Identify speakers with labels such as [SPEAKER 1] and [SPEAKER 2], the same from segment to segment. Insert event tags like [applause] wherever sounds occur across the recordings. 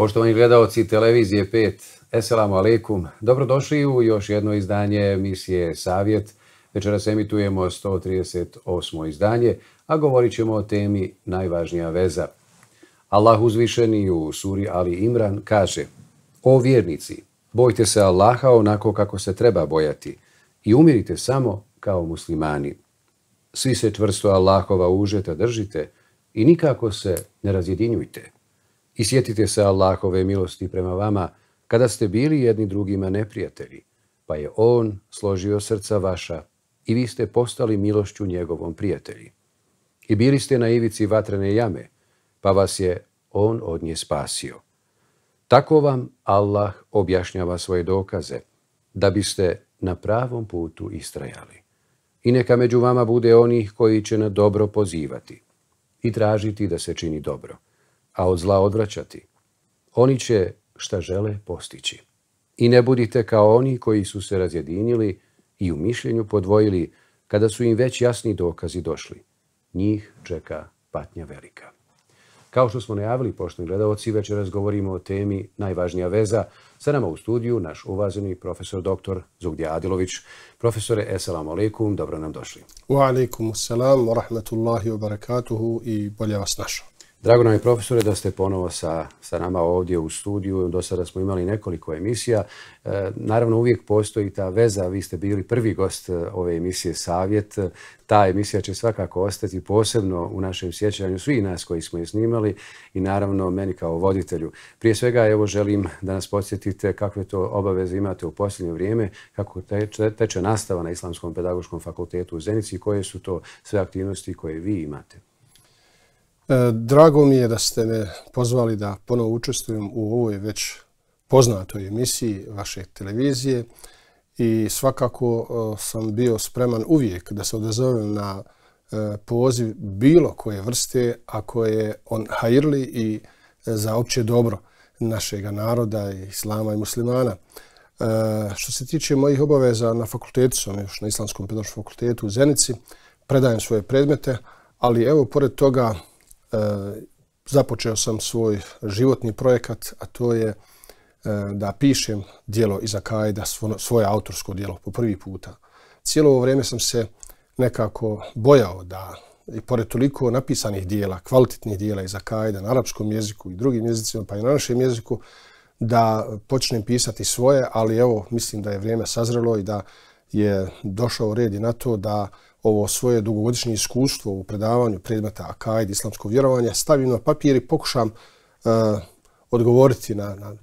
[SPEAKER 1] Poštovani gledalci televizije 5, eselamu alaikum. Dobrodošli u još jedno izdanje emisije Savjet. Večeras emitujemo 138. izdanje, a govorit ćemo o temi najvažnija veza. Allah uzvišeni u suri Ali Imran kaže O vjernici, bojte se Allaha onako kako se treba bojati i umirite samo kao muslimani. Svi se čvrsto Allahova užeta držite i nikako se ne razjedinjujte. I sjetite se Allahove milosti prema vama, kada ste bili jedni drugima neprijatelji, pa je On složio srca vaša i vi ste postali milošću njegovom prijatelji. I bili ste na ivici vatrene jame, pa vas je On od nje spasio. Tako vam Allah objašnjava svoje dokaze, da biste na pravom putu istrajali. I neka među vama bude onih koji će na dobro pozivati i tražiti da se čini dobro a od zla odvraćati. Oni će šta žele postići. I ne budite kao oni koji su se razjedinili i u mišljenju podvojili kada su im već jasni dokazi došli. Njih čeka patnja velika. Kao što smo najavili, poštovni gledalci, već razgovorimo o temi najvažnija veza. Sa nama u studiju naš uvazeni profesor dr. Zugdje Adilović. Profesore, eselamu alaikum, dobro nam došli.
[SPEAKER 2] Wa alaikum, assalam, rahmatullahi wa barakatuhu i bolje vas našao.
[SPEAKER 1] Drago nam je profesore da ste ponovo sa, sa nama ovdje u studiju. Do sada smo imali nekoliko emisija. E, naravno uvijek postoji ta veza. Vi ste bili prvi gost e, ove emisije Savjet. Ta emisija će svakako ostati posebno u našem sjećanju svi nas koji smo je snimali i naravno meni kao voditelju. Prije svega evo želim da nas podsjetite kakve to obaveze imate u posljednje vrijeme, kako teče, teče nastava na Islamskom pedagoškom fakultetu u Zenici i koje su to sve aktivnosti koje vi imate.
[SPEAKER 2] E, drago mi je da ste me pozvali da ponovo učestvujem u ovoj već poznatoj emisiji vaše televizije i svakako e, sam bio spreman uvijek da se odazovem na e, poziv bilo koje vrste ako je on hajrli i za opće dobro našeg naroda, islama i muslimana. Što se tiče mojih obaveza na fakultetu, sam još na Islamskom pedagoškom fakultetu u Zenici, predajem svoje predmete, ali evo, pored toga, Eh, započeo sam svoj životni projekat, a to je eh, da pišem dijelo iz Akajda, svoje autorsko dijelo, po prvi puta. Cijelo ovo vrijeme sam se nekako bojao da, i pored toliko napisanih dijela, kvalitetnih dijela iz Akajda, na arapskom jeziku i drugim jezicima, pa i na našem jeziku, da počnem pisati svoje, ali evo, mislim da je vrijeme sazrelo i da je došao red i na to da ovo svoje dugogodišnje iskustvo u predavanju predmeta Akajd, islamsko vjerovanje, stavim na papir i pokušam e, odgovoriti na, na,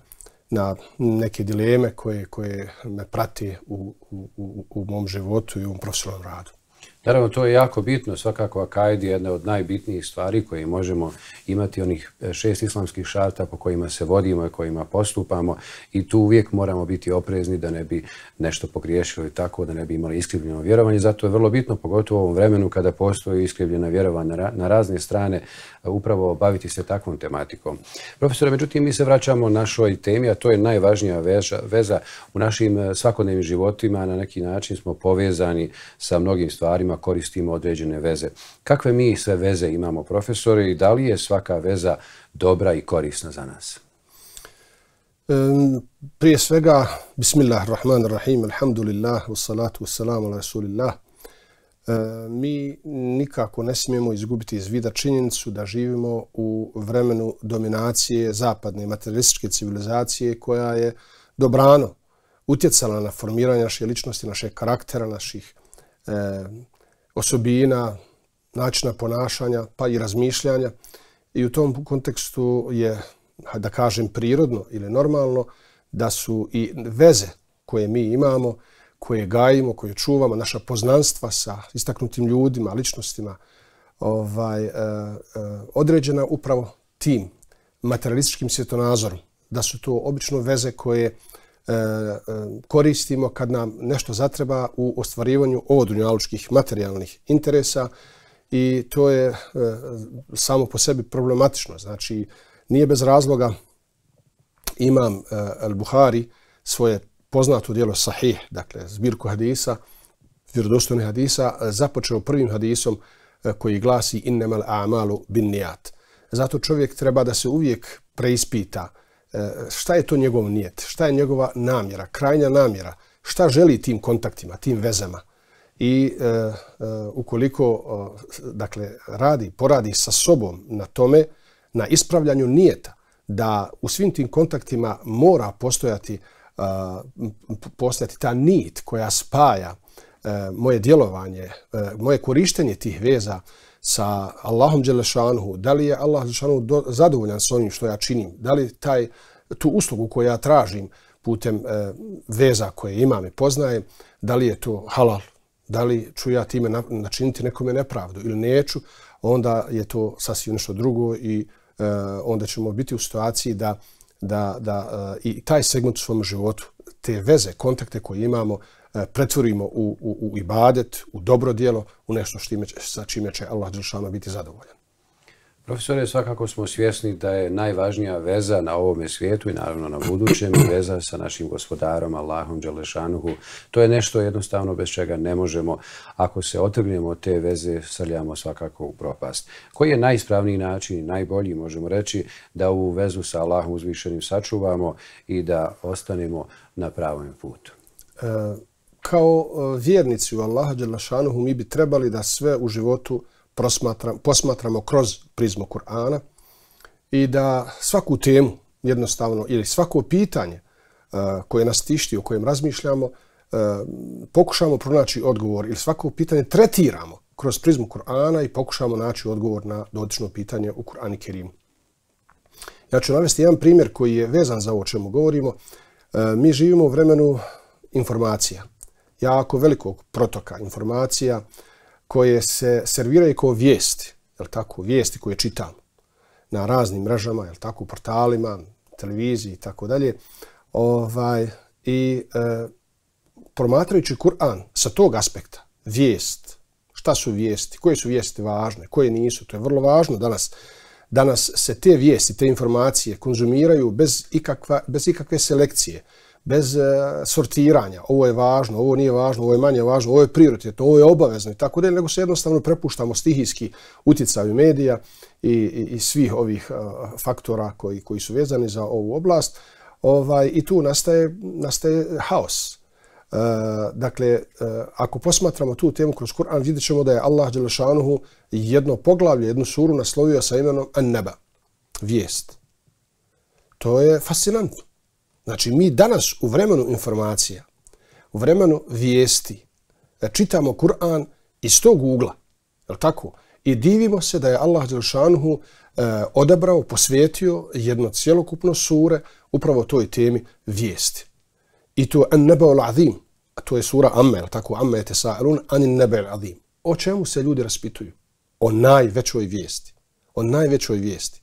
[SPEAKER 2] na neke dileme koje, koje me prati u, u, u, u mom životu i u mom profesionalnom radu.
[SPEAKER 1] Naravno, to je jako bitno, svakako Akajd je jedna od najbitnijih stvari koje možemo imati, onih e, šest islamskih šarta po kojima se vodimo i kojima postupamo i tu uvijek moramo biti oprezni da ne bi nešto pogriješili tako, da ne bi imali iskrivljeno vjerovanje. Zato je vrlo bitno, pogotovo u ovom vremenu kada postoji iskrivljena vjerovanja na razne strane, e, upravo baviti se takvom tematikom. Profesore, međutim, mi se vraćamo našoj temi, a to je najvažnija veža, veza u našim e, svakodnevnim životima. Na neki način smo povezani sa mnogim stvarima koristimo određene veze. Kakve mi sve veze imamo, profesore, i da li je svaka veza dobra i korisna za nas?
[SPEAKER 2] Prije svega, bismillah, rahman, rahim, alhamdulillah, wassalatu, wassalamu, ala rasulillah. Mi nikako ne smijemo izgubiti iz vida činjenicu da živimo u vremenu dominacije zapadne materialističke civilizacije koja je dobrano utjecala na formiranje naše ličnosti, naše karaktera, naših eh, osobina, načina ponašanja, pa i razmišljanja. I u tom kontekstu je, da kažem, prirodno ili normalno da su i veze koje mi imamo, koje gajimo, koje čuvamo, naša poznanstva sa istaknutim ljudima, ličnostima, ovaj, eh, eh, određena upravo tim materialističkim svjetonazorom. Da su to obično veze koje E, e, koristimo kad nam nešto zatreba u ostvarivanju ovodunjaločkih materijalnih interesa i to je e, samo po sebi problematično. Znači, nije bez razloga imam Al-Buhari svoje poznato dijelo Sahih, dakle zbirku hadisa, vjerodostojnih hadisa, započeo prvim hadisom koji glasi innemal a'malu bin nijat. Zato čovjek treba da se uvijek preispita E, šta je to njegov nijet, šta je njegova namjera, krajnja namjera, šta želi tim kontaktima, tim vezama. I e, e, ukoliko e, dakle, radi, poradi sa sobom na tome, na ispravljanju nijeta, da u svim tim kontaktima mora postojati, e, postojati ta nit koja spaja e, moje djelovanje, e, moje korištenje tih veza, sa Allahom Đelešanhu, da li je Allah Đelešanhu zadovoljan s onim što ja činim, da li taj, tu uslugu koju ja tražim putem e, veza koje imam i poznajem, da li je to halal, da li ću ja time načiniti nekome nepravdu ili neću, onda je to sasvim nešto drugo i e, onda ćemo biti u situaciji da, da, da e, i taj segment u svom životu, te veze, kontakte koje imamo, E, pretvorimo u, u, u ibadet, u dobro dijelo, u nešto štime, sa čime će Allah Đelšana biti zadovoljan.
[SPEAKER 1] Profesore, svakako smo svjesni da je najvažnija veza na ovome svijetu i naravno na budućem veza sa našim gospodarom Allahom Đelešanuhu. To je nešto jednostavno bez čega ne možemo. Ako se otrgnemo te veze, srljamo svakako u propast. Koji je najispravniji način, najbolji možemo reći da ovu vezu sa Allahom uzvišenim sačuvamo i da ostanemo na pravom putu?
[SPEAKER 2] E, kao e, vjernici u Allaha dželle Đelašanuhu mi bi trebali da sve u životu prosmatram, posmatramo kroz prizmu Kur'ana i da svaku temu jednostavno ili svako pitanje e, koje nas tišti, o kojem razmišljamo, e, pokušamo pronaći odgovor ili svako pitanje tretiramo kroz prizmu Kur'ana i pokušamo naći odgovor na dotično pitanje u Kur'anu Kerimu. Ja ću navesti jedan primjer koji je vezan za ovo čemu govorimo. Mi živimo u vremenu informacija, jako velikog protoka informacija koje se serviraju kao vijesti, je li tako, vijesti koje čitamo na raznim mrežama, je li tako, portalima, televiziji i tako dalje. Ovaj, I e, promatrajući Kur'an sa tog aspekta, vijest, šta su vijesti, koje su vijesti važne, koje nisu, to je vrlo važno danas. Danas se te vijesti, te informacije konzumiraju bez, ikakva, bez ikakve selekcije bez e, sortiranja, ovo je važno, ovo nije važno, ovo je manje važno, ovo je prioritet, ovo je obavezno i tako dalje, nego se jednostavno prepuštamo stihijski utjecaju medija i, i, svih ovih e, faktora koji, koji su vezani za ovu oblast ovaj, i tu nastaje, nastaje haos. E, dakle, e, ako posmatramo tu temu kroz Kur'an, vidjet ćemo da je Allah Đelešanuhu jedno poglavlje, jednu suru naslovio sa imenom an naba vijest. To je fascinantno. Znači, mi danas u vremenu informacija, u vremenu vijesti, da e, čitamo Kur'an iz tog ugla, je li tako? I divimo se da je Allah Đelšanuhu e, odabrao, posvetio jedno cjelokupno sure upravo toj temi vijesti. I to je Nebeo l'Azim, to je sura Amme, je tako Amme je Tesa'elun, Anin Nebeo l'Azim. O čemu se ljudi raspituju? O najvećoj vijesti. O najvećoj vijesti.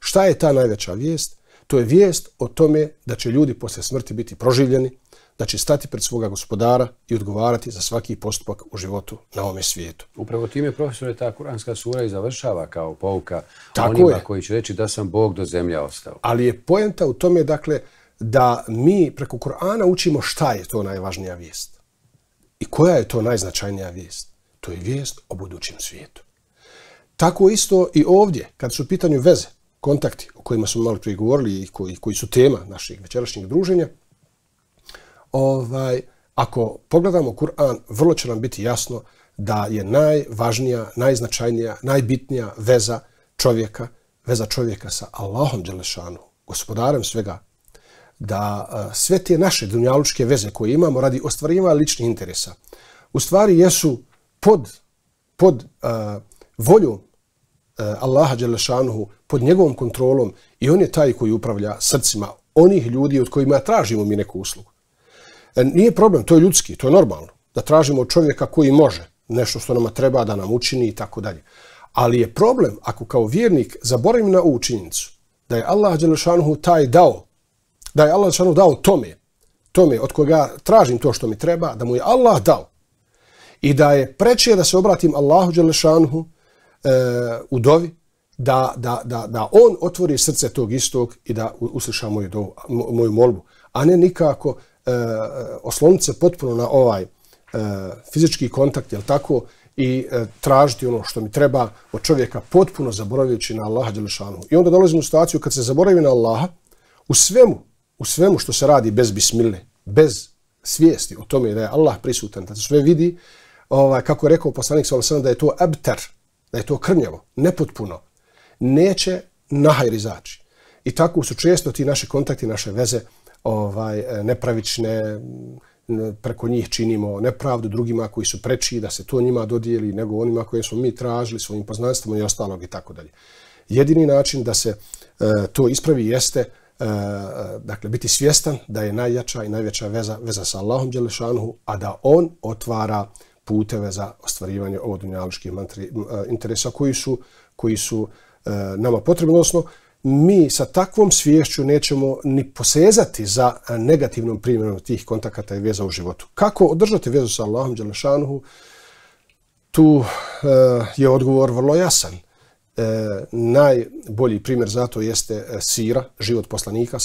[SPEAKER 2] Šta je ta najveća vijest? to je vijest o tome da će ljudi posle smrti biti proživljeni, da će stati pred svoga gospodara i odgovarati za svaki postupak u životu
[SPEAKER 1] na ovom svijetu. Upravo profesor, je ta kuranska sura i završava kao pouka Tako onima je. koji će reći da sam Bog do zemlja ostao.
[SPEAKER 2] Ali je poenta u tome, dakle, da mi preko Kur'ana učimo šta je to najvažnija vijest. I koja je to najznačajnija vijest? To je vijest o budućem svijetu. Tako isto i ovdje, kad su u pitanju veze, kontakti o kojima smo malo prije govorili i koji, koji su tema naših večerašnjeg druženja, ovaj, ako pogledamo Kur'an, vrlo će nam biti jasno da je najvažnija, najznačajnija, najbitnija veza čovjeka, veza čovjeka sa Allahom Đelešanu, gospodarem svega, da eh, sve te naše dunjalučke veze koje imamo radi ostvarivanja ličnih interesa, u stvari jesu pod, pod uh, voljom Eh, Allaha Đelešanuhu pod njegovom kontrolom i on je taj koji upravlja srcima onih ljudi od kojima tražimo mi neku uslugu. E, nije problem, to je ljudski, to je normalno, da tražimo od čovjeka koji može nešto što nama treba da nam učini i tako dalje. Ali je problem ako kao vjernik zaborim na ovu činjenicu da je Allah Đelešanuhu taj dao, da je Allah Đelešanuhu dao tome, tome od koga tražim to što mi treba, da mu je Allah dao. I da je preče da se obratim Allahu Đelešanuhu, e, u dovi, da, da, da, da on otvori srce tog istog i da usliša moju, do, moju molbu, a ne nikako e, osloniti se potpuno na ovaj e, fizički kontakt, jel tako, i e, tražiti ono što mi treba od čovjeka potpuno zaboravajući na Allaha Đelešanu. I onda dolazimo u situaciju kad se zaboravi na Allaha, u svemu, u svemu što se radi bez bismile, bez svijesti o tome da je Allah prisutan, da se sve vidi, ovaj, kako je rekao poslanik sallallahu da je to abtar, da je to krnjavo, nepotpuno, neće nahajri izaći. I tako su često ti naši kontakti, naše veze ovaj e, nepravične, preko njih činimo nepravdu drugima koji su preči da se to njima dodijeli nego onima koje smo mi tražili svojim poznanstvom i ostalog i tako dalje. Jedini način da se e, to ispravi jeste e, dakle, biti svjestan da je najjača i najveća veza, veza sa Allahom Đelešanuhu, a da on otvara puteve za ostvarivanje ovo dunjaličkih e, interesa koji su, koji su e, nama potrebni. Odnosno, mi sa takvom svješću nećemo ni posezati za e, negativnom primjerom tih kontakata i veza u životu. Kako održati vezu sa Allahom Đelešanuhu? Tu je odgovor vrlo jasan. E, najbolji primjer za to jeste sira, život poslanika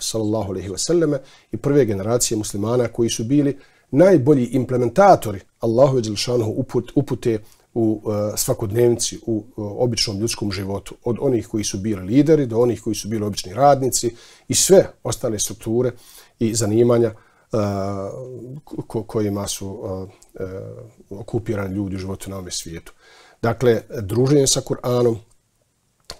[SPEAKER 2] sallallahu alaihi wa i prve generacije muslimana koji su bili najbolji implementatori Allahove Đelšanohu uput, upute u uh, svakodnevnici, u uh, običnom ljudskom životu. Od onih koji su bili lideri do onih koji su bili obični radnici i sve ostale strukture i zanimanja uh, kojima su okupirani ljudi u životu na ovom svijetu. Dakle, druženje sa Kur'anom,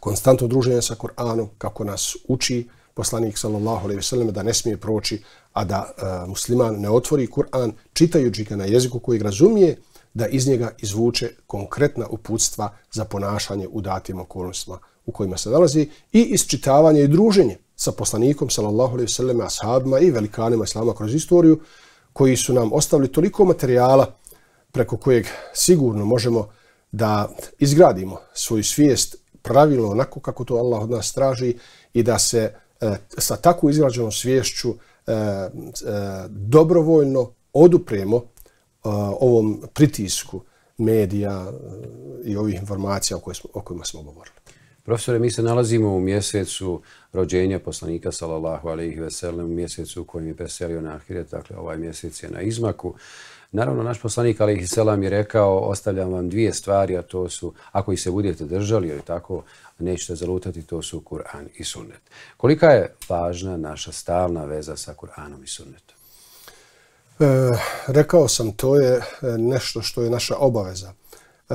[SPEAKER 2] konstantno druženje sa Kur'anom, kako nas uči poslanik sallallahu alejhi ve selleme da ne smije proći a da a, e, musliman ne otvori Kur'an čitajući ga na jeziku koji razumije da iz njega izvuče konkretna uputstva za ponašanje u datim okolnostima u kojima se nalazi i isčitavanje i druženje sa poslanikom sallallahu alejhi ve selleme ashabima i velikanima islama kroz istoriju koji su nam ostavili toliko materijala preko kojeg sigurno možemo da izgradimo svoju svijest pravilno onako kako to Allah od nas traži i da se E, sa tako izgrađenom sviješću e, e, dobrovoljno odupremo ovom pritisku medija i ovih informacija o, smo, o kojima smo govorili.
[SPEAKER 1] Profesore, mi se nalazimo u mjesecu rođenja poslanika sallallahu alejhi ve sellem, mjesecu u kojem je preselio na ahiret, dakle ovaj mjesec je na izmaku. Naravno, naš poslanik alejhi selam je rekao ostavljam vam dvije stvari, a to su ako ih se budete držali, ili tako, nećete zalutati, to su Kur'an i Sunnet. Kolika je važna naša stalna veza sa Kur'anom i Sunnetom?
[SPEAKER 2] E, rekao sam, to je e, nešto što je naša obaveza. E,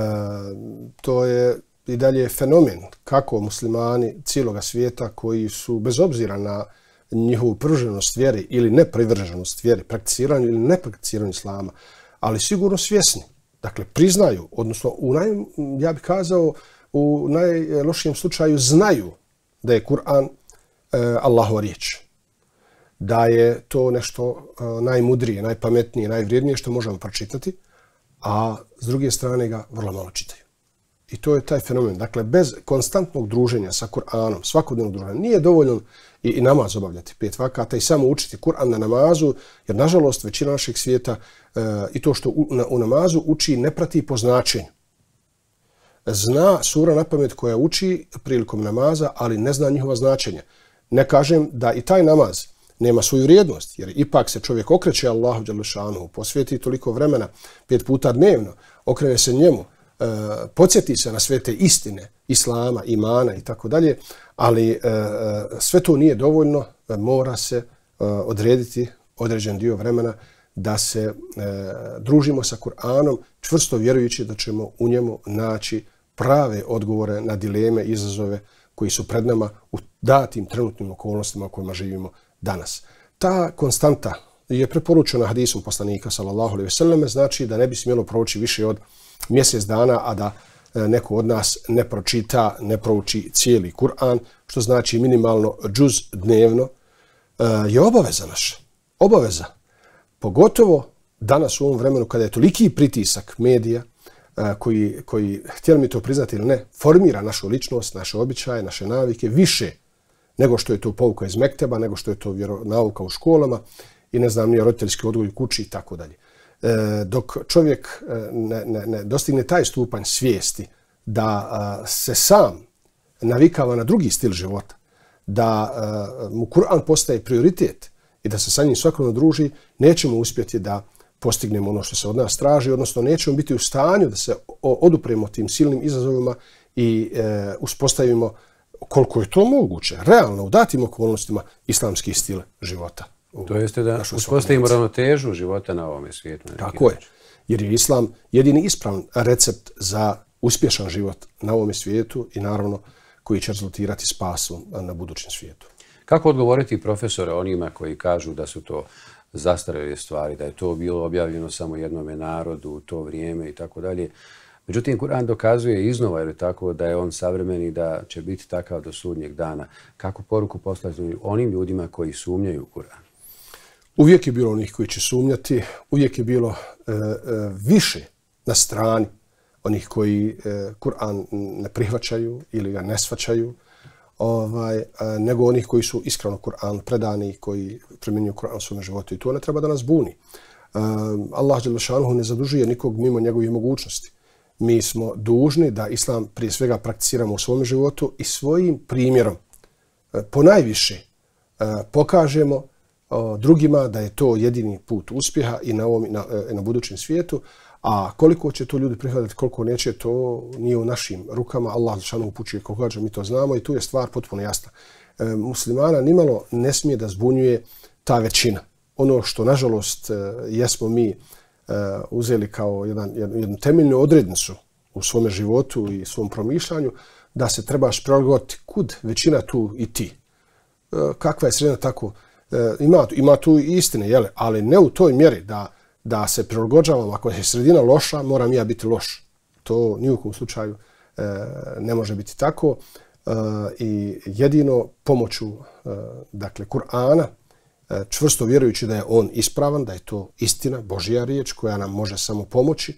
[SPEAKER 2] to je i dalje fenomen kako muslimani cijelog svijeta koji su bez obzira na njihovu privrženost vjeri ili neprivrženost vjeri, prakticiranju ili neprakticiranju islama, ali sigurno svjesni, dakle priznaju, odnosno u naj, ja bih kazao, uh, u najlošijem slučaju znaju da je Kur'an e, Allahova riječ. Da je to nešto e, najmudrije, najpametnije, najvrijednije što možemo pročitati, a s druge strane ga vrlo malo čitaju. I to je taj fenomen. Dakle, bez konstantnog druženja sa Kur'anom, svakodnevnog druženja, nije dovoljno i namaz obavljati pet vakata i samo učiti Kur'an na namazu, jer, nažalost, većina našeg svijeta e, i to što na, u namazu uči ne prati po značenju zna sura na pamet koja uči prilikom namaza, ali ne zna njihova značenja. Ne kažem da i taj namaz nema svoju vrijednost, jer ipak se čovjek okreće Allahu Đalešanu, posvjeti toliko vremena, pet puta dnevno, okrene se njemu, e, podsjeti se na sve te istine, islama, imana i tako dalje, ali e, e, sve to nije dovoljno, mora se odrediti određen dio vremena da se e, družimo sa Kur'anom, čvrsto vjerujući da ćemo u njemu naći prave odgovore na dileme, izazove koji su pred nama u datim trenutnim okolnostima u kojima živimo danas. Ta konstanta je preporučena hadisom poslanika sallallahu alejhi ve selleme, znači da ne bi smjelo proći više od mjesec dana a da e, neko od nas ne pročita, ne prouči cijeli Kur'an, što znači minimalno džuz dnevno e, je obaveza naša. Obaveza pogotovo danas u ovom vremenu kada je toliki pritisak medija e, koji, koji htjeli mi to priznati ili ne, formira našu ličnost, naše običaje, naše navike, više nego što je to pouka iz Mekteba, nego što je to vjero, nauka u školama i ne znam, nije roditeljski odgoj u kući i tako dalje. E, dok čovjek e, ne, ne, ne dostigne taj stupanj svijesti da se sam navikava na drugi stil života, da mu Kur'an postaje prioritet, i da se sa njim svakodnevno druži, nećemo uspjeti da postignemo ono što se od nas traži, odnosno nećemo biti u stanju da se odupremo tim silnim izazovima i e, uspostavimo koliko je to moguće, realno, u datim okolnostima, islamski stil
[SPEAKER 1] života. U to jeste da uspostavimo ravnotežu života na ovome svijetu. Tako je,
[SPEAKER 2] jer je islam jedini ispravan recept za uspješan život na ovome svijetu i naravno koji će rezultirati spasom na budućem svijetu.
[SPEAKER 1] Kako odgovoriti profesore onima koji kažu da su to zastarele stvari, da je to bilo objavljeno samo jednome narodu u to vrijeme i tako dalje. Međutim, Kur'an dokazuje iznova ili tako da je on savremeni da će biti takav do sudnjeg dana. Kako poruku poslaju onim ljudima koji sumnjaju Kur'an?
[SPEAKER 2] Uvijek je bilo onih koji će sumnjati, uvijek je bilo e, e, više na strani onih koji e, Kur'an ne prihvaćaju ili ga ne svaćaju ovaj, e, nego onih koji su iskreno Kur'an predani koji primjenjuju Kur'an u svom životu. I to ne treba da nas buni. E, Allah dželle Đelešanuhu ne zadužuje nikog mimo njegove mogućnosti. Mi smo dužni da Islam prije svega prakticiramo u svom životu i svojim primjerom e, po najviše pokažemo drugima da je to jedini put uspjeha i na, ovom, na, na budućem svijetu, A koliko će to ljudi prihvatiti, koliko neće, to nije u našim rukama. Allah zašanu upućuje koliko kaže, mi to znamo i tu je stvar potpuno jasna. E, muslimana nimalo ne smije da zbunjuje ta većina. Ono što, nažalost, e, jesmo mi e, uzeli kao jedan, jednu, jednu temeljnu odrednicu u svome životu i svom promišljanju, da se trebaš prilagoditi kud većina tu i ti. E, kakva je sredina tako? E, ima, ima tu istine, jele, ali ne u toj mjeri da da se prilagođavam. Ako je sredina loša, moram ja biti loš. To ni u kom slučaju e, ne može biti tako. E, I jedino pomoću e, dakle, Kur'ana, čvrsto vjerujući da je on ispravan, da je to istina, Božija riječ koja nam može samo pomoći,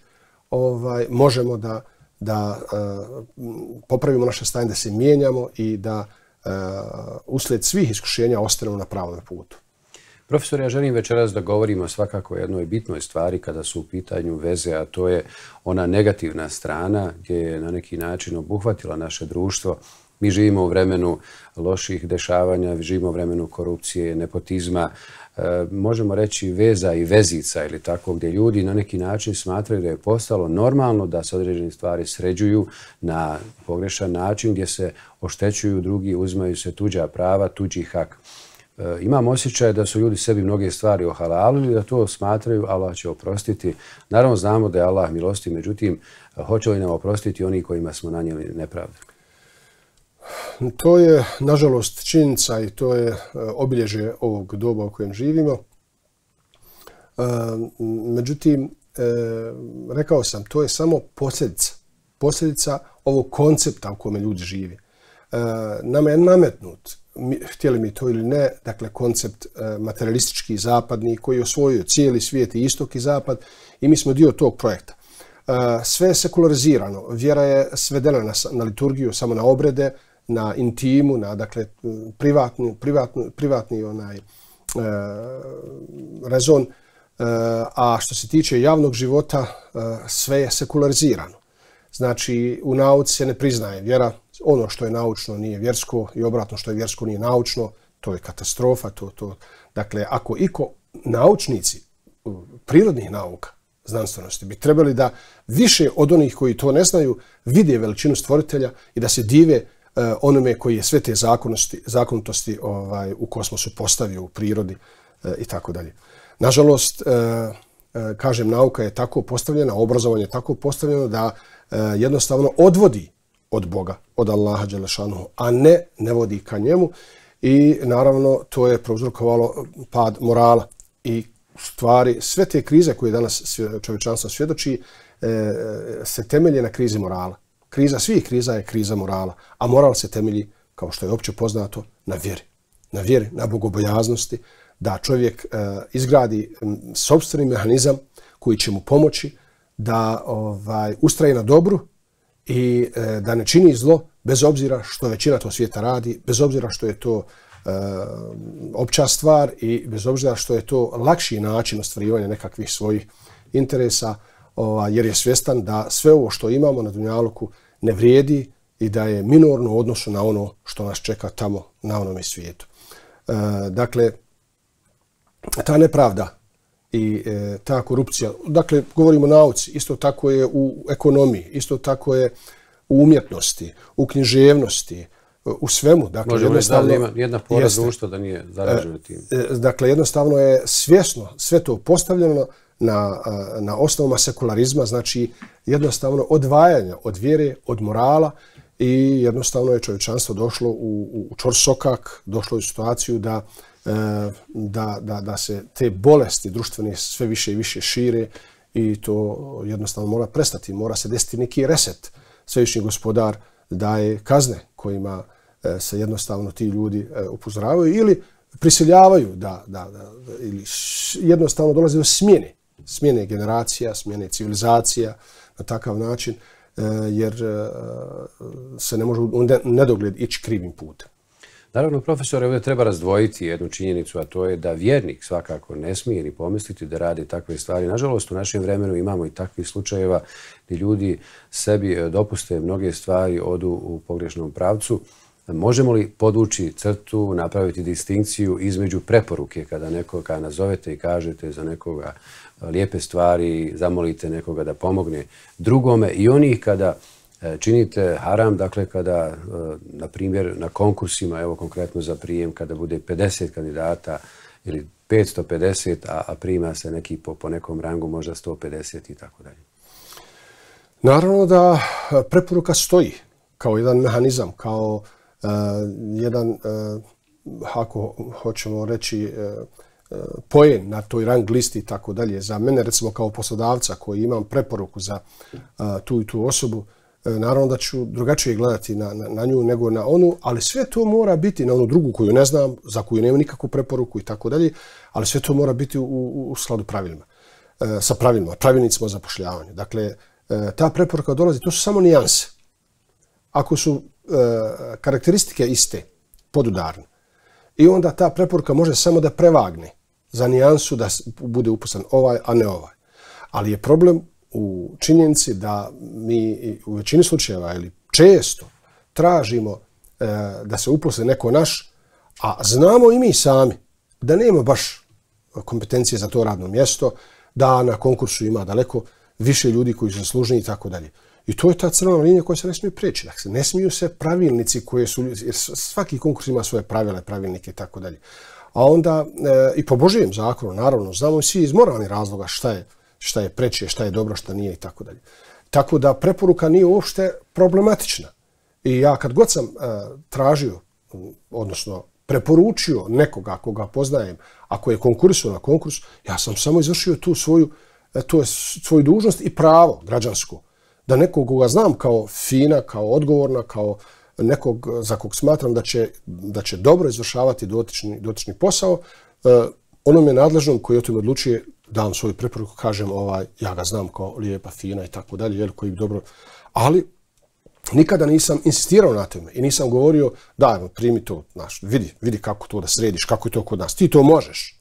[SPEAKER 2] ovaj, možemo da, da popravimo naše stanje, da se mijenjamo i da uslijed svih iskušenja ostanemo na pravom putu.
[SPEAKER 1] Profesor, ja želim večeras da govorim o svakako jednoj bitnoj stvari kada su u pitanju veze, a to je ona negativna strana gdje je na neki način obuhvatila naše društvo. Mi živimo u vremenu loših dešavanja, živimo u vremenu korupcije, nepotizma, e, možemo reći veza i vezica ili tako, gdje ljudi na neki način smatraju da je postalo normalno da se određene stvari sređuju na pogrešan način, gdje se oštećuju drugi, uzmaju se tuđa prava, tuđi hak. E, imam osjećaj da su ljudi sebi mnoge stvari ohalalili, da to smatraju Allah će oprostiti. Naravno znamo da je Allah milosti, međutim, hoće li nam oprostiti oni kojima smo nanijeli nepravdu?
[SPEAKER 2] To je, nažalost, činjenica i to je e, obilježje ovog doba u kojem živimo. E, međutim, rekao sam, to je samo posljedica. Posljedica ovog koncepta u kome ljudi žive. Nama je nametnut htjeli mi to ili ne, dakle koncept e, materialistički zapadni koji je osvojio cijeli svijet i istok i zapad i mi smo dio tog projekta. E, sve je sekularizirano, vjera je svedena na, na liturgiju, samo na obrede, na intimu, na dakle privatni, privatni, privatni onaj e, rezon, a što se tiče javnog života, sve je sekularizirano. Znači, u nauci se ne priznaje vjera, ono što je naučno nije vjersko i obratno što je vjersko nije naučno, to je katastrofa. To, to. Dakle, ako iko naučnici prirodnih nauka, znanstvenosti, bi trebali da više od onih koji to ne znaju vide veličinu stvoritelja i da se dive e, onome koji je sve te zakonosti, zakonitosti ovaj, u kosmosu postavio u prirodi e, i tako dalje. Nažalost, e, kažem, nauka je tako postavljena, obrazovanje je tako postavljeno da jednostavno odvodi od Boga, od Allaha Đelešanuhu, a ne ne vodi ka njemu. I naravno to je prouzrokovalo pad morala i stvari, sve te krize koje danas čovječanstvo svjedoči e, se temelje na krizi morala. Kriza svih kriza je kriza morala, a moral se temelji, kao što je opće poznato, na vjeri. Na vjeri, na bogobojaznosti, da čovjek e, izgradi sobstveni mehanizam koji će mu pomoći da ovaj ustraje na dobru i e, da ne čini zlo bez obzira što većina to svijeta radi, bez obzira što je to e, opća stvar i bez obzira što je to lakši način ostvarivanja nekakvih svojih interesa, ovaj, jer je svjestan da sve ovo što imamo na Dunjaluku ne vrijedi i da je minorno u odnosu na ono što nas čeka tamo na onom svijetu. E, dakle, ta nepravda i e, ta korupcija. Dakle, govorimo o nauci, isto tako je u ekonomiji, isto tako je u umjetnosti, u književnosti, u svemu. Dakle, Možemo jednostavno, da jedna pora jeste, društva
[SPEAKER 1] da nije zarađena e, tim.
[SPEAKER 2] E, dakle, jednostavno je svjesno sve to postavljeno na, na osnovama sekularizma, znači jednostavno odvajanja od vjere, od morala i jednostavno je čovječanstvo došlo u, u čorsokak, došlo u situaciju da E, da, da, da se te bolesti društvene sve više i više šire i to jednostavno mora prestati, mora se desiti neki reset. Svevišnji gospodar daje kazne kojima e, se jednostavno ti ljudi e, upozoravaju ili prisiljavaju da, da, da, da ili jednostavno dolaze do smjene, smjene generacija, smjene civilizacija na takav način jer se ne može u nedogled ići krivim putem.
[SPEAKER 1] Naravno, profesore, ovdje treba razdvojiti jednu činjenicu, a to je da vjernik svakako ne smije ni pomisliti da radi takve stvari. Nažalost, u našem vremenu imamo i takvih slučajeva gdje ljudi sebi e, dopuste mnoge stvari, odu u pogrešnom pravcu. Možemo li podući crtu, napraviti distinkciju između preporuke kada nekoga nazovete i kažete za nekoga e, lijepe stvari, zamolite nekoga da pomogne drugome i onih kada E, činite haram, dakle kada, e, na primjer, na konkursima, evo konkretno za prijem, kada bude 50 kandidata ili 550, a, a prima se neki po, po nekom rangu možda 150 i tako dalje?
[SPEAKER 2] Naravno da preporuka stoji kao jedan mehanizam, kao e, jedan, uh, ako hoćemo reći, uh, poen na toj rang listi i tako dalje. Za mene, recimo, kao poslodavca koji imam preporuku za tu i tu osobu, E, naravno da ću drugačije gledati na, na, na nju nego na onu, ali sve to mora biti na onu drugu koju ne znam, za koju nema nikakvu preporuku i tako dalje, ali sve to mora biti u, u, u skladu pravilima, e, sa pravilima, pravilnicima za pošljavanje. Dakle, e, ta preporuka dolazi, to su samo nijanse. Ako su e, karakteristike iste, podudarne, i onda ta preporuka može samo da prevagne za nijansu da bude uposlan ovaj, a ne ovaj. Ali je problem u činjenci da mi u većini slučajeva ili često tražimo e, da se uposle neko naš, a znamo i mi sami da nema baš kompetencije za to radno mjesto, da na konkursu ima daleko više ljudi koji su zaslužni i tako dalje. I to je ta crna linija koja se ne smije preći. Dakle, ne smiju se pravilnici koje su, jer svaki konkurs ima svoje pravile, pravilnike i tako dalje. A onda, e, i po Božijem zakonu, naravno, znamo svi iz moralnih razloga šta je, šta je preče, šta je dobro, šta nije i tako dalje. Tako da preporuka nije uopšte problematična. I ja kad god sam e, tražio, odnosno preporučio nekoga koga poznajem, ako je konkursio na konkurs, ja sam samo izvršio tu svoju, e, tu svoju dužnost i pravo građansko. Da nekog koga znam kao fina, kao odgovorna, kao nekog e, za kog smatram da će, da će dobro izvršavati dotični, dotični posao, e, onome nadležnom koji o tome odlučuje dam svoju preporuku, kažem ovaj, ja ga znam kao lijepa, fina i tako dalje, jel, koji bi dobro... Ali nikada nisam insistirao na tome i nisam govorio, da, primi to, znaš, vidi, vidi kako to da središ, kako je to kod nas, ti to možeš.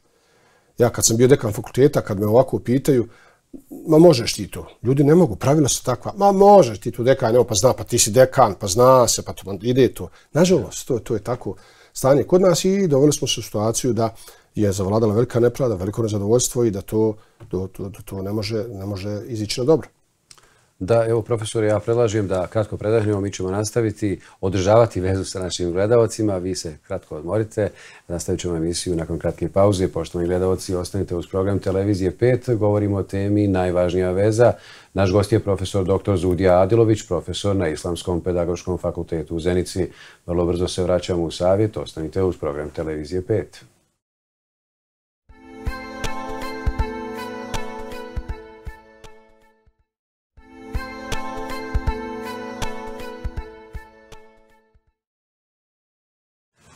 [SPEAKER 2] Ja kad sam bio dekan fakulteta, kad me ovako pitaju, ma možeš ti to, ljudi ne mogu, pravila su takva, ma možeš ti to, dekan, evo, pa zna, pa ti si dekan, pa zna se, pa to, ide to. Nažalost, to, to je tako stanje kod nas i doveli smo se u situaciju da, je zavladala velika nepravda, veliko nezadovoljstvo i da to, to, to, to ne, može, ne može izići na dobro.
[SPEAKER 1] Da, evo profesor, ja predlažem da kratko predahnemo, mi ćemo nastaviti održavati vezu sa našim gledalcima, vi se kratko odmorite, nastavit ćemo emisiju nakon kratke pauze, poštovani gledalci, ostanite uz program Televizije 5, govorimo o temi Najvažnija veza. Naš gost je profesor dr. Zudija Adilović, profesor na Islamskom pedagoškom fakultetu u Zenici. Vrlo brzo se vraćamo u savjet, ostanite uz program Televizije 5.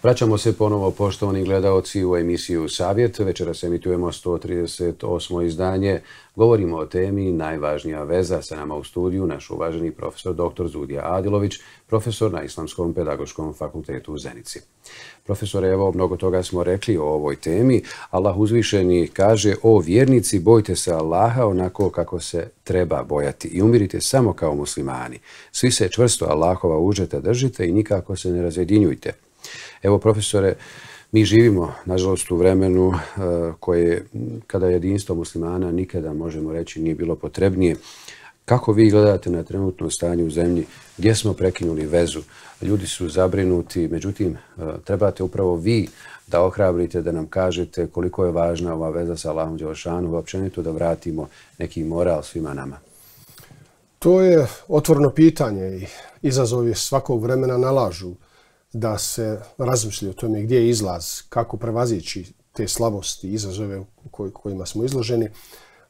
[SPEAKER 1] Vraćamo se ponovo poštovani gledaoci u emisiju Savjet. Večera se emitujemo 138. izdanje. Govorimo o temi Najvažnija veza sa nama u studiju naš uvaženi profesor dr. Zudija Adilović, profesor na Islamskom pedagoškom fakultetu u Zenici. Profesor, evo, mnogo toga smo rekli o ovoj temi. Allah uzvišeni kaže, o vjernici, bojte se Allaha onako kako se treba bojati i umirite samo kao muslimani. Svi se čvrsto Allahova užete držite i nikako se ne razjedinjujte. Evo profesore, mi živimo nažalost u vremenu e, koje kada je jedinstvo muslimana nikada možemo reći nije bilo potrebnije. Kako vi gledate na trenutno stanje u zemlji? Gdje smo prekinuli vezu? Ljudi su zabrinuti, međutim, e, trebate upravo vi da ohrabrite, da nam kažete koliko je važna ova veza sa Allahom Đelšanu, uopćenito da vratimo neki moral svima nama.
[SPEAKER 2] To je otvorno pitanje i izazovi svakog vremena nalažu da se razmisli o tome gdje je izlaz, kako prevazići te slabosti izazove u kojima smo izloženi.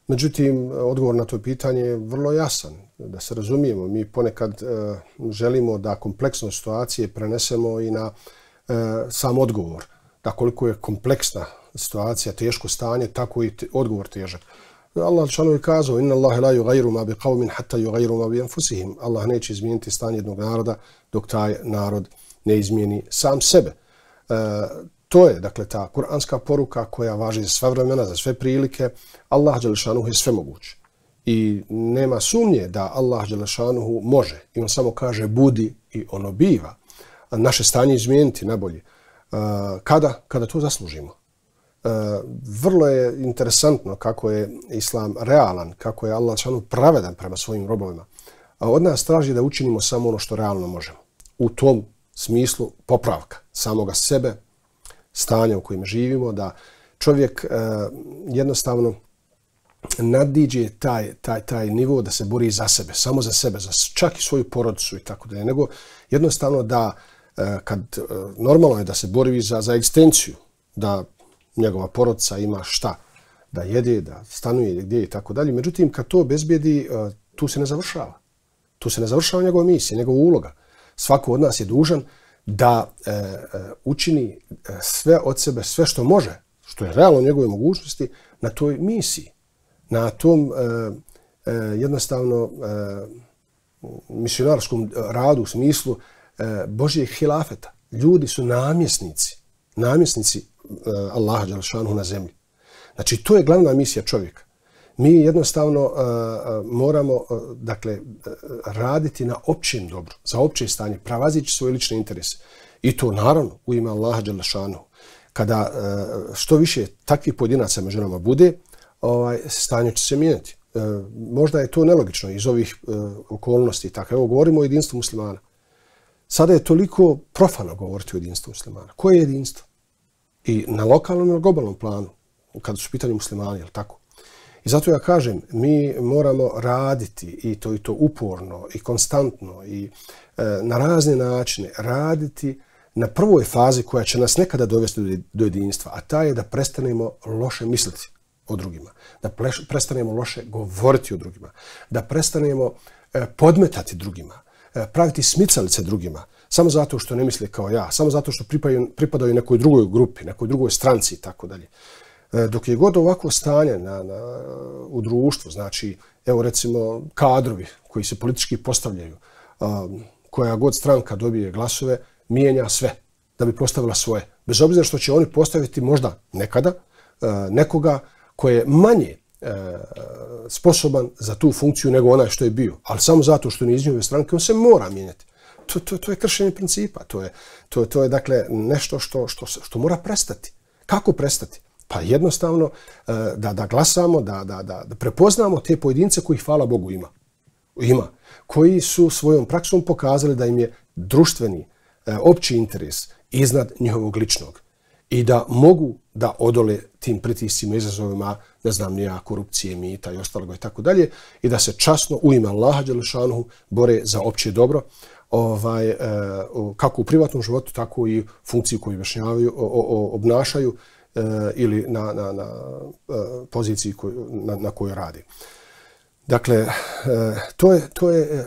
[SPEAKER 2] Međutim, odgovor na to pitanje je vrlo jasan. Da se razumijemo, mi ponekad e, želimo da kompleksnost situacije prenesemo i na e, sam odgovor. Da koliko je kompleksna situacija, teško stanje, tako i odgovor težak. Allah članu je kazao, inna Allahe la yugayru ma bi qavmin hatta yugayru ma bi anfusihim. Allah neće izmijeniti stanje jednog naroda dok taj narod ne izmijeni sam sebe. E, to je, dakle, ta kuranska poruka koja važi za sve vremena, za sve prilike. Allah Đelešanuhu je sve moguć. I nema sumnje da Allah Đelešanuhu može. I on samo kaže budi i ono biva. Naše stanje izmijeniti najbolje. E, kada? Kada to zaslužimo. E, vrlo je interesantno kako je Islam realan, kako je Allah Đelešanuhu pravedan prema svojim robovima. A od nas traži da učinimo samo ono što realno možemo. U tom smislu popravka samoga sebe, stanja u kojem živimo, da čovjek uh, jednostavno nadiđe taj, taj, taj nivo da se bori za sebe, samo za sebe, za čak i svoju porodicu i tako dalje, nego jednostavno da eh, kad eh, normalno je da se bori za, za egzistenciju, da njegova porodica ima šta da jede, da stanuje gdje i tako dalje. Međutim, kad to obezbijedi, tu se ne završava. Tu se ne završava njegova misija, njegova uloga svako od nas je dužan da e, e učini e, sve od sebe, sve što može, što je realno njegove mogućnosti, na toj misiji, na tom e, e jednostavno e, misionarskom radu u smislu e, Božijeg hilafeta. Ljudi su namjesnici, namjesnici e, Allaha Đalšanu na zemlji. Znači, to je glavna misija čovjeka. Mi jednostavno e, e, moramo e, dakle, raditi na općem dobru, za opće stanje, pravazići svoje lične interese. I to naravno u ime Allaha dželle Đalašanu. Kada što više takvih pojedinaca među nama bude, ovaj, stanje će se mijenjati. Možda je to nelogično iz ovih okolnosti. Tako. Evo, govorimo o jedinstvu muslimana. Sada je toliko profano govoriti o jedinstvu muslimana. Koje je jedinstvo? I na lokalnom i na globalnom planu, kada su pitanje muslimani, je tako? I zato ja kažem, mi moramo raditi i to i to uporno i konstantno i e, na razne načine raditi na prvoj fazi koja će nas nekada dovesti do jedinstva, a ta je da prestanemo loše misliti o drugima, da prestanemo loše govoriti o drugima, da prestanemo e, podmetati drugima, e, praviti smicalice drugima, samo zato što ne misli kao ja, samo zato što pripadaju nekoj drugoj grupi, nekoj drugoj stranci i tako dalje. E, dok je god ovako stanje na, na, u društvu, znači, evo recimo kadrovi koji se politički postavljaju, a, um, koja god stranka dobije glasove, mijenja sve da bi postavila svoje. Bez obzira što će oni postaviti možda nekada a, e, nekoga koji je manje a, e, sposoban za tu funkciju nego onaj što je bio. Ali samo zato što ne iz njove stranke, on se mora mijenjati. To, to, to je kršenje principa. To je, to, to je dakle nešto što, što, što, što mora prestati. Kako prestati? Pa jednostavno eh, da, da glasamo, da, da, da, da prepoznamo te pojedince koji hvala Bogu ima. ima. Koji su svojom praksom pokazali da im je društveni, eh, opći interes iznad njihovog ličnog. I da mogu da odole tim pritisima, izazovima, ne znam nija, korupcije, mita i ostalog i tako dalje. I da se časno u ima Allaha Đelešanuhu bore za opće dobro ovaj eh, kako u privatnom životu tako i funkciju koju obnašaju Eh, ili na, na, na eh, poziciji koju, na, na kojoj radi. Dakle, eh, to je, to je,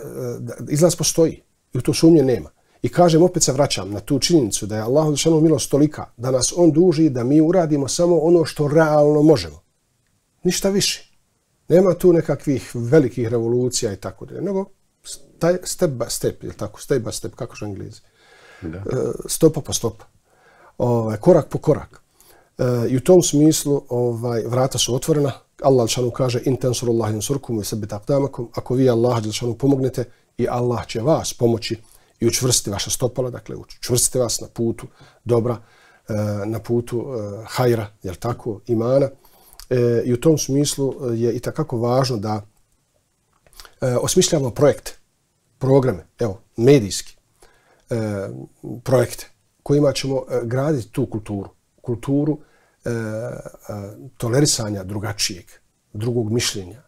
[SPEAKER 2] izlaz postoji i u to sumnje nema. I kažem, opet se vraćam na tu činjenicu da je Allah odšano milost tolika da nas on duži da mi uradimo samo ono što realno možemo. Ništa više. Nema tu nekakvih velikih revolucija i tako dalje, nego step by step, ili tako, step by step, kako što je anglizi. Da. Stopa po stopa. Ove, ovaj, korak po korak. E, I u tom smislu ovaj, vrata su otvorena. Allah Đelšanu kaže in yansurkum insurkum i aqdamakum takdamakum. Ako vi Allah Đelšanu pomognete i Allah će vas pomoći i učvrstiti vaša stopala, dakle učvrstite vas na putu dobra, eh, na putu eh, hajra, jel tako, imana. Eh, I u tom smislu je i kako važno da osmišljamo projekt, programe, evo, medijski projekte kojima ćemo graditi tu kulturu, kulturu E, e, tolerisanja drugačijeg, drugog mišljenja,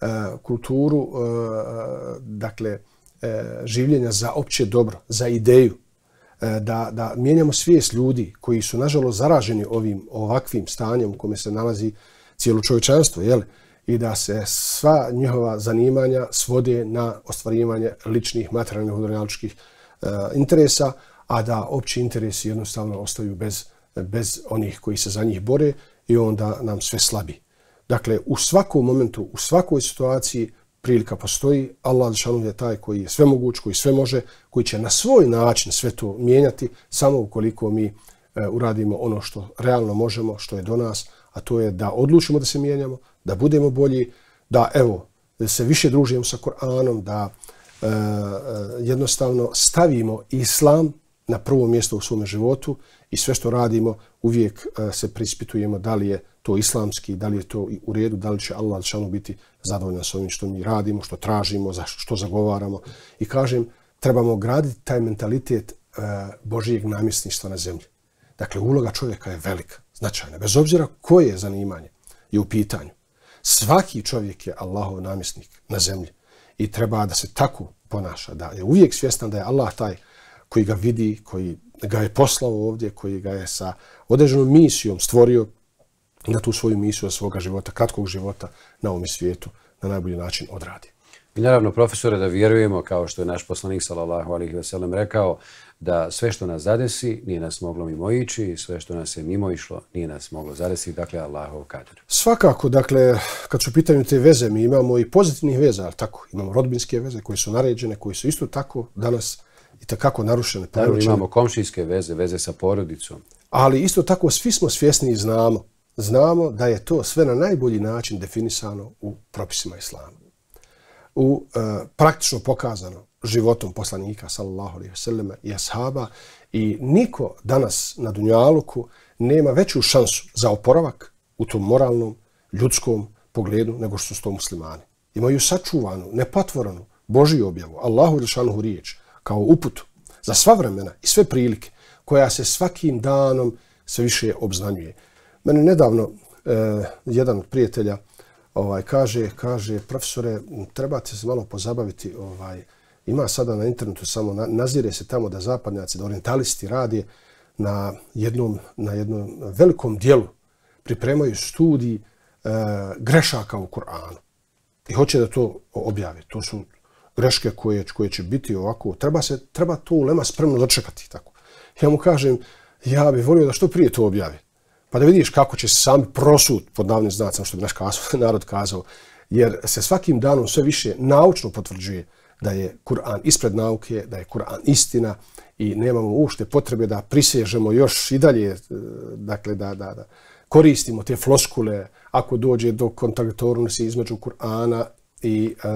[SPEAKER 2] e, kulturu e, dakle, življenja za opće dobro, za ideju, da, da mijenjamo svijest ljudi koji su nažalost zaraženi ovim ovakvim stanjem u kome se nalazi cijelo čovječanstvo, jel? i da se sva njihova zanimanja svode na ostvarivanje ličnih materijalnih udrojaličkih interesa, a da opći interesi jednostavno ostaju bez bez onih koji se za njih bore i onda nam sve slabi. Dakle, u svakom momentu, u svakoj situaciji prilika postoji. Allah Lišanu je taj koji je sve moguć, koji sve može, koji će na svoj način sve to mijenjati samo ukoliko mi e, uradimo ono što realno možemo, što je do nas, a to je da odlučimo da se mijenjamo, da budemo bolji, da evo, da se više družimo sa Koranom, da e, e jednostavno stavimo islam na prvom mjestu u svom životu i sve što radimo uvijek e, se prispitujemo da li je to islamski, da li je to u redu, da li će Allah šanu biti zadovoljan sa onim što mi radimo, što tražimo, za što zagovaramo. I kažem, trebamo graditi taj mentalitet e, Božijeg namjesništva na zemlji. Dakle, uloga čovjeka je velika, značajna, bez obzira koje je zanimanje je u pitanju. Svaki čovjek je Allahov namjesnik na zemlji i treba da se tako ponaša, da je uvijek svjestan da je Allah taj namjesnik koji ga vidi, koji ga je poslao ovdje, koji ga je sa određenom misijom stvorio na tu svoju misiju za svoga života, kratkog života na ovom svijetu, na najbolji način odradi.
[SPEAKER 1] I naravno, profesore, da vjerujemo, kao što je naš poslanik, salallahu alihi veselam, rekao, da sve što nas zadesi nije nas moglo mimo ići, sve što nas je mimo išlo nije nas moglo zadesi, dakle Allahov kader.
[SPEAKER 2] Svakako, dakle, kad su pitanju te veze, mi imamo i pozitivnih veze, ali tako, imamo rodbinske veze koje su naređene, koje su isto tako danas i takako narušene poručene. Imamo
[SPEAKER 1] komšijske veze, veze sa porodicom.
[SPEAKER 2] Ali isto tako svi smo svjesni i znamo. Znamo da je to sve na najbolji način definisano u propisima islama. U e, praktično pokazano životom poslanika sallallahu alaihi wasallam i ashaba i niko danas na dunjaluku nema veću šansu za oporavak u tom moralnom, ljudskom pogledu nego što su to muslimani. Imaju sačuvanu, nepatvoranu Božiju objavu, Allahu ili šanuhu riječi kao uputu za sva vremena i sve prilike koja se svakim danom sve više obznanjuje. Mene nedavno eh, jedan od prijatelja ovaj, kaže, kaže, profesore, trebate se malo pozabaviti, ovaj, ima sada na internetu samo, nazire se tamo da zapadnjaci, da orientalisti radi na jednom, na jednom velikom dijelu, pripremaju studij eh, grešaka u Koranu i hoće da to objave. To su, greške koje, koje će biti ovako, treba, se, treba to Lema spremno začekati. Tako. Ja mu kažem, ja bi volio da što prije to objavi. Pa da vidiš kako će sam prosud pod davnim znacom, što bi naš kazao, [laughs] narod kazao, jer se svakim danom sve više naučno potvrđuje da je Kur'an ispred nauke, da je Kur'an istina i nemamo ušte potrebe da prisježemo još i dalje, eh, dakle da, da, da koristimo te floskule ako dođe do kontraktornosti između Kur'ana i a, e,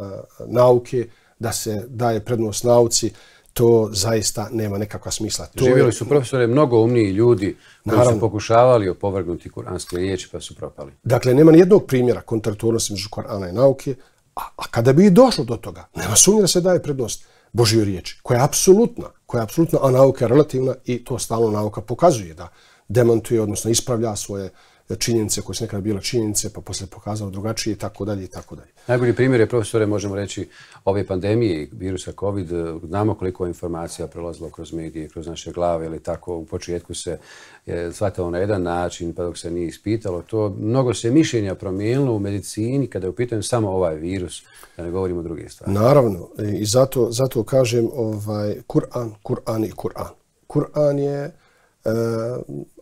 [SPEAKER 2] a, e, nauke, da se daje prednost nauci, to zaista nema
[SPEAKER 1] nekakva smisla. To Živjeli su profesore mnogo umniji ljudi koji naravno, su pokušavali opovrgnuti kuranske riječi pa su propali.
[SPEAKER 2] Dakle, nema ni jednog primjera kontraturnosti među kurana i nauke, a, a kada bi i došlo do toga, nema sumnje da se daje prednost Božju riječi, koja je apsolutna, koja je apsolutna, a nauka je relativna i to stalno nauka pokazuje da demantuje, odnosno ispravlja svoje uh, činjenice koje su nekada bila činjenice, pa posle pokazalo drugačije i tako dalje i tako dalje.
[SPEAKER 1] Najbolji primjer je, profesore, možemo reći, ove pandemije i virusa COVID. Znamo koliko je informacija prolazilo kroz medije, kroz naše glave ili tako. U početku se je shvatalo na jedan način, pa dok se nije ispitalo to. Mnogo se mišljenja promijenilo u medicini kada je upitan samo ovaj virus, da ne govorimo druge stvari.
[SPEAKER 2] Naravno, e, i zato, zato kažem ovaj Kur'an, Kur'an i Kur'an. Kur'an je e,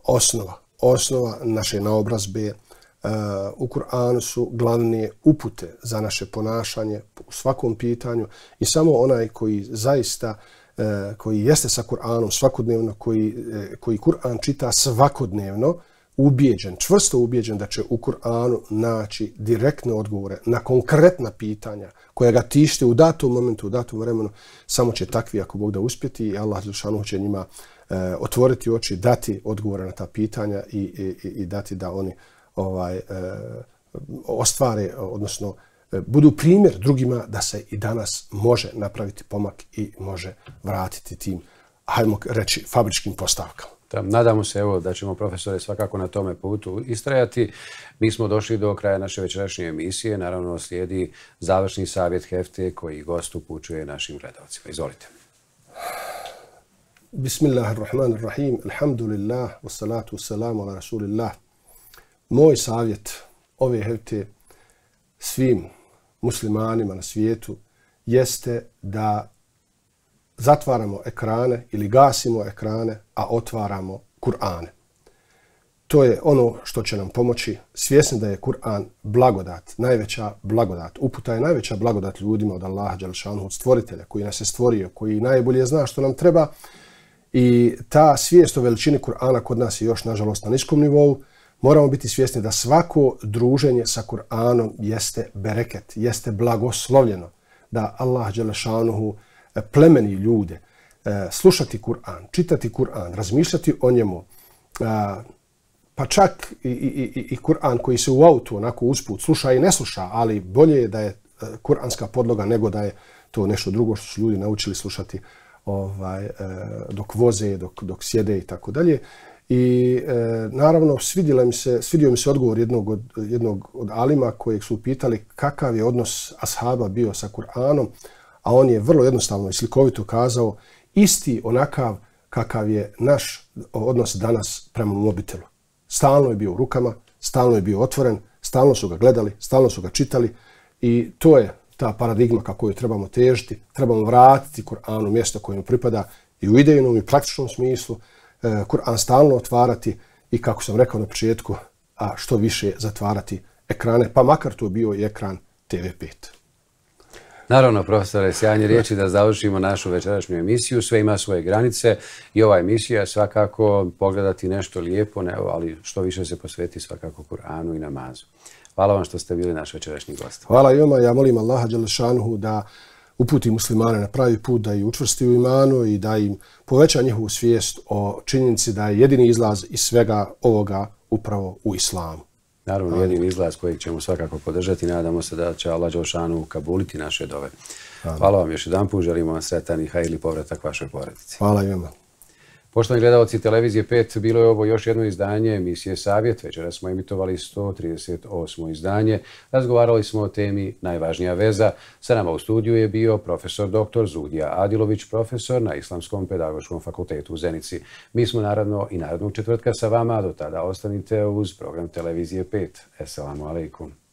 [SPEAKER 2] osnova, osnova naše naobrazbe. E, u Kur'anu su glavne upute za naše ponašanje u svakom pitanju i samo onaj koji zaista e, koji jeste sa Kur'anom svakodnevno, koji, e, koji Kur'an čita svakodnevno, ubijeđen, čvrsto ubijeđen da će u Kur'anu naći direktne odgovore na konkretna pitanja koja ga tište u datom momentu, u datom vremenu, samo će takvi ako Bog da uspjeti i Allah Zlušanu će njima uh, E, otvoriti oči, dati odgovore na ta pitanja i, i, i dati da oni ovaj e, ostvare, odnosno e, budu primjer drugima da se i danas
[SPEAKER 1] može napraviti pomak i može
[SPEAKER 2] vratiti tim, hajmo
[SPEAKER 1] reći, fabričkim postavkama. Da, nadamo se evo da ćemo profesore svakako na tome putu istrajati. Mi smo došli do kraja naše večerašnje emisije. Naravno slijedi završni savjet Hefte koji gost upućuje našim gledalcima. Izvolite.
[SPEAKER 2] Bismillahirrahmanirrahim. Alhamdulillah, wassalatu wassalamu ala rasulillah. Moj savjet ove hevte svim muslimanima na svijetu jeste da zatvaramo ekrane ili gasimo ekrane, a otvaramo Kur'ane. To je ono što će nam pomoći. Svjesni da je Kur'an blagodat, najveća blagodat. Uputa je najveća blagodat ljudima od Allaha Đalšanu, od stvoritelja koji nas je stvorio, koji najbolje zna što nam treba. I ta svijest o veličini Kur'ana kod nas je još, nažalost, na niskom nivou. Moramo biti svjesni da svako druženje sa Kur'anom jeste bereket, jeste blagoslovljeno. Da Allah Đelešanuhu e, plemeni ljude. E, slušati Kur'an, čitati Kur'an, razmišljati o njemu, e, pa čak i, i, i, i Kur'an koji se u autu onako usput sluša i ne sluša, ali bolje je da je kuranska podloga nego da je to nešto drugo što su ljudi naučili slušati ovaj, e, dok voze, dok, dok sjede i tako dalje. I e, naravno svidila mi se, svidio mi se odgovor jednog od, jednog od alima kojeg su pitali kakav je odnos ashaba bio sa Kur'anom, a on je vrlo jednostavno i slikovito kazao isti onakav kakav je naš odnos danas prema mobitelu. Stalno je bio u rukama, stalno je bio otvoren, stalno su ga gledali, stalno su ga čitali i to je ta paradigma kako ju trebamo težiti, trebamo vratiti Kur'anu mjesto koje pripada i u idejnom i praktičnom smislu, e, Kur'an stalno otvarati i kako sam rekao na početku, a što više zatvarati ekrane, pa makar to bio i ekran TV5.
[SPEAKER 1] Naravno, profesore, sjajanje riječi da završimo našu večerašnju emisiju. Sve ima svoje granice i ova emisija svakako pogledati nešto lijepo, ne, ali što više se posveti svakako Kur'anu i namazu. Hvala vam što ste bili naš večerašnji gost.
[SPEAKER 2] Hvala i vama. Ja molim Allaha Đelešanuhu da uputi muslimane na pravi put, da ih učvrsti u imanu i da im poveća njihovu svijest o činjenici da je jedini izlaz iz svega ovoga upravo u islamu.
[SPEAKER 1] Naravno, jedin izlaz kojeg ćemo svakako podržati. Nadamo se da će Allah Đošanu kabuliti naše dove. Hvala vam još jedan put. Želimo vam sretan i hajli povratak vašoj porodici. Hvala i vama. Poštovani gledalci Televizije 5, bilo je ovo još jedno izdanje emisije Savjet. Večera smo emitovali 138. izdanje. Razgovarali smo o temi Najvažnija veza. Sa nama u studiju je bio profesor dr. Zudija Adilović, profesor na Islamskom pedagoškom fakultetu u Zenici. Mi smo naravno i narodnog četvrtka sa vama. Do tada ostanite uz program Televizije 5. Esselamu alaikum.